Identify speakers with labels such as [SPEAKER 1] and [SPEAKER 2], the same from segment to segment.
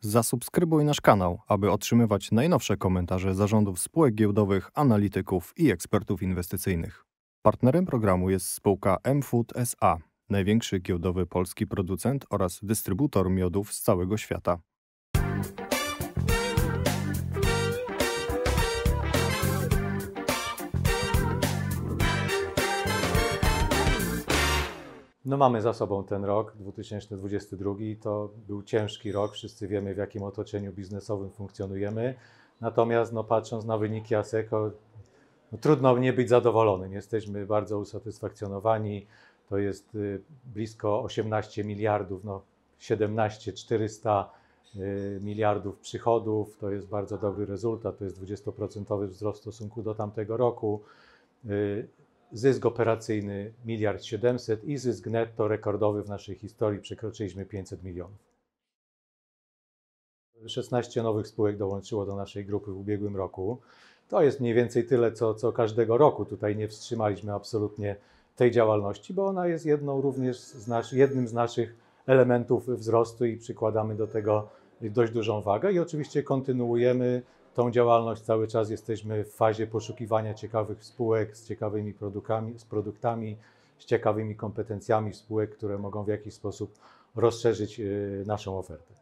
[SPEAKER 1] Zasubskrybuj nasz kanał, aby otrzymywać najnowsze komentarze zarządów spółek giełdowych, analityków i ekspertów inwestycyjnych. Partnerem programu jest spółka MFood SA, największy giełdowy polski producent oraz dystrybutor miodów z całego świata.
[SPEAKER 2] No mamy za sobą ten rok 2022, to był ciężki rok, wszyscy wiemy w jakim otoczeniu biznesowym funkcjonujemy. Natomiast no, patrząc na wyniki ASECO, no, trudno nie być zadowolonym. Jesteśmy bardzo usatysfakcjonowani. To jest y, blisko 18 miliardów, no 17 400 y, miliardów przychodów. To jest bardzo dobry rezultat. To jest 20% wzrost w stosunku do tamtego roku. Y, Zysk operacyjny miliard 700 i zysk netto rekordowy w naszej historii przekroczyliśmy 500 milionów. 16 nowych spółek dołączyło do naszej grupy w ubiegłym roku. To jest mniej więcej tyle, co, co każdego roku. Tutaj nie wstrzymaliśmy absolutnie tej działalności, bo ona jest jedną również z nas, jednym z naszych elementów wzrostu i przykładamy do tego dość dużą wagę. I oczywiście kontynuujemy tą działalność cały czas jesteśmy w fazie poszukiwania ciekawych spółek z ciekawymi produktami, z, produktami, z ciekawymi kompetencjami spółek, które mogą w jakiś sposób rozszerzyć y, naszą ofertę.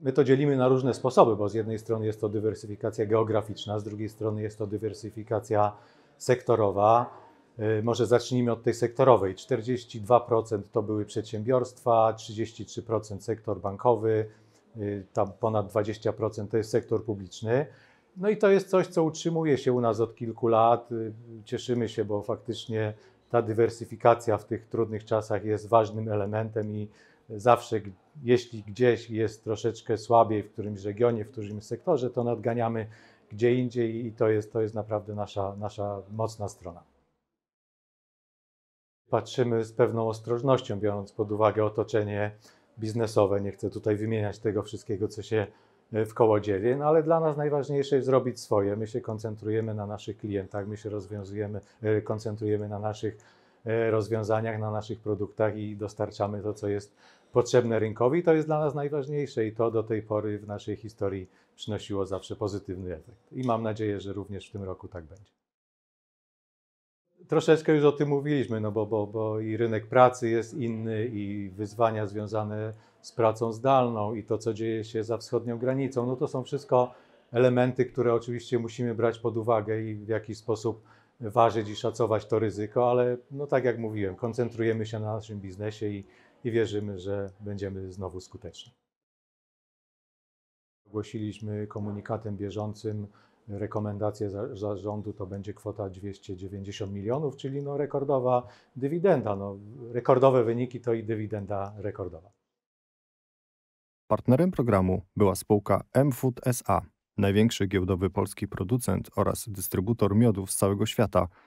[SPEAKER 2] My to dzielimy na różne sposoby, bo z jednej strony jest to dywersyfikacja geograficzna, z drugiej strony jest to dywersyfikacja sektorowa. Y, może zacznijmy od tej sektorowej. 42% to były przedsiębiorstwa, 33% sektor bankowy, Y, tam ponad 20% to jest sektor publiczny. No i to jest coś, co utrzymuje się u nas od kilku lat. Y, cieszymy się, bo faktycznie ta dywersyfikacja w tych trudnych czasach jest ważnym elementem i zawsze, jeśli gdzieś jest troszeczkę słabiej w którymś regionie, w którymś sektorze, to nadganiamy gdzie indziej i to jest, to jest naprawdę nasza, nasza mocna strona. Patrzymy z pewną ostrożnością, biorąc pod uwagę otoczenie biznesowe. Nie chcę tutaj wymieniać tego wszystkiego, co się e, w koło dzieje, no ale dla nas najważniejsze jest zrobić swoje. My się koncentrujemy na naszych klientach, my się rozwiązujemy, e, koncentrujemy na naszych e, rozwiązaniach, na naszych produktach i dostarczamy to, co jest potrzebne rynkowi. To jest dla nas najważniejsze i to do tej pory w naszej historii przynosiło zawsze pozytywny efekt. I mam nadzieję, że również w tym roku tak będzie troszeczkę już o tym mówiliśmy, no bo, bo, bo i rynek pracy jest inny, i wyzwania związane z pracą zdalną, i to, co dzieje się za wschodnią granicą, no to są wszystko elementy, które oczywiście musimy brać pod uwagę i w jakiś sposób ważyć i szacować to ryzyko, ale no tak jak mówiłem, koncentrujemy się na naszym biznesie i, i wierzymy, że będziemy znowu skuteczni. Ogłosiliśmy komunikatem bieżącym rekomendacje zarządu to będzie kwota 290 milionów, czyli no rekordowa dywidenda. No, rekordowe wyniki to i dywidenda rekordowa.
[SPEAKER 1] Partnerem programu była spółka MFood SA, największy giełdowy polski producent oraz dystrybutor miodów z całego świata –